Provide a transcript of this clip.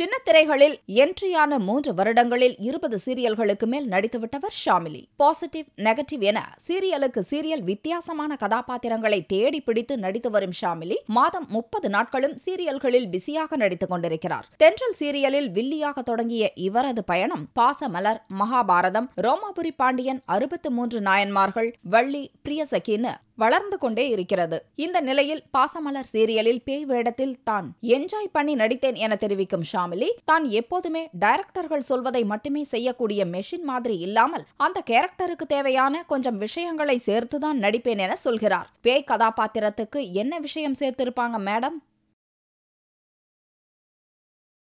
சின்ன திரைகளில் என்ட்ரியான மூன்று வருடங்களில் இருபது சீரியல்களுக்கு மேல் நடித்துவிட்டவர் ஷாமிலி பாசிட்டிவ் நெகட்டிவ் என சீரியலுக்கு சீரியல் வித்தியாசமான கதாபாத்திரங்களை தேடி பிடித்து நடித்து வரும் ஷாமிலி மாதம் முப்பது நாட்களும் சீரியல்களில் பிஸியாக நடித்துக் கொண்டிருக்கிறார் தென்றல் சீரியலில் வில்லியாக தொடங்கிய இவரது பயணம் பாசமலர் மகாபாரதம் ரோமாபுரி பாண்டியன் அறுபத்து மூன்று நாயன்மார்கள் வள்ளி பிரியசகின்னு வளர்ந்து கொண்டே இருக்கிறது இந்த நிலையில் பாசமலர் சீரியலில் பேய் வேடத்தில் தான் என்ஜாய் பண்ணி நடித்தேன் என தெரிவிக்கும் ஷாமிலி தான் எப்போதுமே டைரக்டர்கள் சொல்வதை மட்டுமே செய்யக்கூடிய மெஷின் மாதிரி இல்லாமல் அந்த கேரக்டருக்கு தேவையான கொஞ்சம் விஷயங்களை சேர்த்துதான் நடிப்பேன் என சொல்கிறார் பேய் கதாபாத்திரத்துக்கு என்ன விஷயம் சேர்த்திருப்பாங்க மேடம்